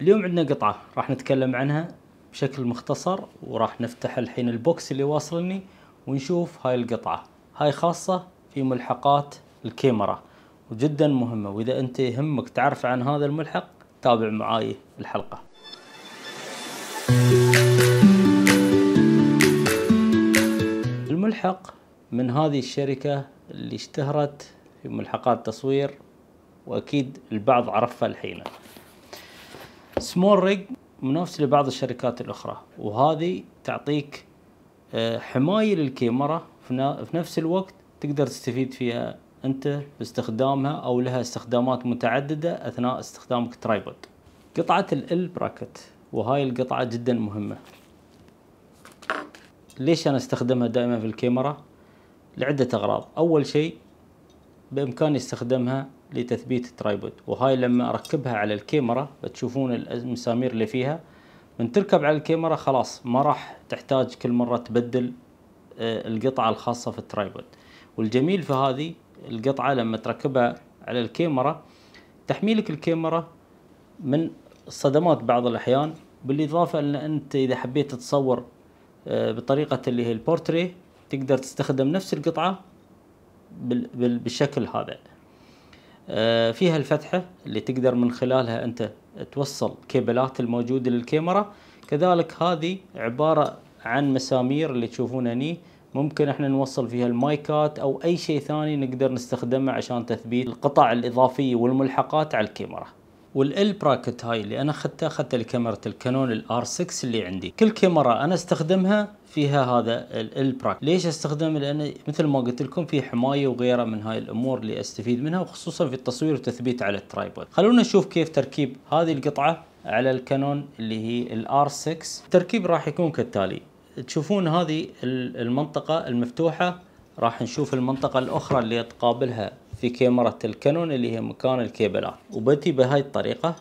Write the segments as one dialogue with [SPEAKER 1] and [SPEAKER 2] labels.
[SPEAKER 1] اليوم عندنا قطعة راح نتكلم عنها بشكل مختصر وراح نفتح الحين البوكس اللي واصلني ونشوف هاي القطعة هاي خاصة في ملحقات الكاميرا وجدا مهمة وإذا أنت يهمك تعرف عن هذا الملحق تابع معاي الحلقة الملحق من هذه الشركة اللي اشتهرت في ملحقات تصوير وأكيد البعض عرفها الحين سمول ريج منافس لبعض الشركات الاخرى وهذه تعطيك آه، حمايه للكاميرا في نفس الوقت تقدر تستفيد فيها انت باستخدامها او لها استخدامات متعدده اثناء استخدامك ترايبود قطعه ال براكت وهاي القطعه جدا مهمه ليش انا استخدمها دائما في الكاميرا لعده اغراض اول شيء بامكاني استخدمها لتثبيت الترايبود وهاي لما اركبها على الكاميرا تشوفون المسامير اللي فيها من تركب على الكاميرا خلاص ما راح تحتاج كل مرة تبدل آه، القطعة الخاصة في الترايبود والجميل في هذه القطعة لما تركبها على الكاميرا تحميلك الكاميرا من صدمات بعض الأحيان بالإضافة أن أنت إذا حبيت تصور آه، بطريقة اللي هي البورتري تقدر تستخدم نفس القطعة بالشكل هذا آه، فيها الفتحة اللي تقدر من خلالها أنت توصل كيبلات الموجودة للكاميرا كذلك هذه عبارة عن مسامير اللي تشوفونها هني ممكن احنا نوصل فيها المايكات او اي شيء ثاني نقدر نستخدمه عشان تثبيت القطع الاضافية والملحقات على الكاميرا والال براكت هاي اللي انا اخذتها اخذت لكاميرا الكانون الار 6 اللي عندي كل كاميرا انا استخدمها فيها هذا براك ليش استخدمه لان مثل ما قلت لكم في حمايه وغيره من هاي الامور اللي استفيد منها وخصوصا في التصوير والتثبيت على الترايبود خلونا نشوف كيف تركيب هذه القطعه على الكانون اللي هي الار 6 التركيب راح يكون كالتالي تشوفون هذه المنطقه المفتوحه راح نشوف المنطقه الاخرى اللي تقابلها في كاميرا الكانون اللي هي مكان الكيبلات وبدي بهاي الطريقة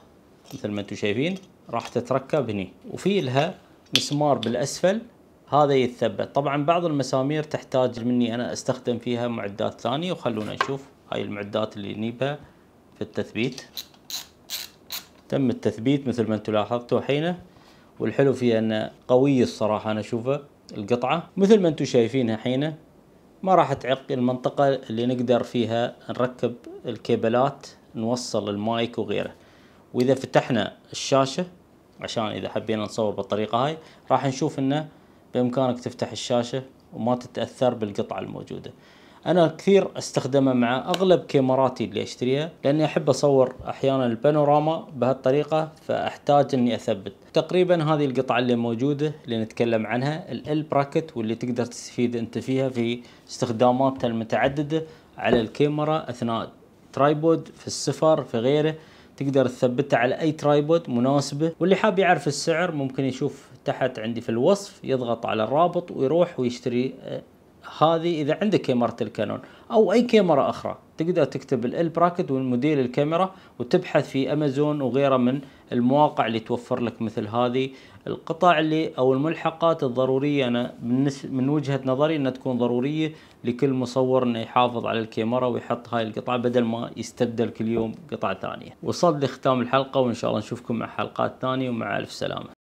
[SPEAKER 1] مثل ما انتم شايفين راح تتركب هني وفي لها مسمار بالأسفل هذا يتثبت طبعا بعض المسامير تحتاج مني أنا أستخدم فيها معدات ثانية وخلونا نشوف هاي المعدات اللي نيبها في التثبيت تم التثبيت مثل ما انتم لاحظتوا حينه والحلو فيها انه قوي الصراحة انا اشوفه القطعة مثل ما انتم شايفينها حينه ما راح تعق المنطقة اللي نقدر فيها نركب الكيبلات نوصل المايك وغيره واذا فتحنا الشاشة عشان اذا حبينا نصور بالطريقة هاي راح نشوف انه بامكانك تفتح الشاشة وما تتأثر بالقطعة الموجودة انا كثير استخدمه مع اغلب كاميراتي اللي اشتريها لاني احب اصور احيانا البانوراما بهالطريقه فاحتاج اني اثبت تقريبا هذه القطعه اللي موجوده اللي نتكلم عنها ال براكت واللي تقدر تستفيد انت فيها في استخداماتها المتعدده على الكاميرا اثناء ترايبود في السفر في غيره تقدر تثبتها على اي ترايبود مناسبه واللي حاب يعرف السعر ممكن يشوف تحت عندي في الوصف يضغط على الرابط ويروح ويشتري آه، هذه اذا عندك كاميرا الكانون او اي كاميرا اخرى تقدر تكتب ال براكت والموديل الكاميرا وتبحث في امازون وغيره من المواقع اللي توفر لك مثل هذه القطع اللي او الملحقات الضروريه انا من وجهه نظري انها تكون ضروريه لكل مصور انه يحافظ على الكاميرا ويحط هاي القطعه بدل ما يستبدل كل يوم قطعه ثانيه. وصلت لختام الحلقه وان شاء الله نشوفكم مع حلقات ثانيه ومع الف سلامه.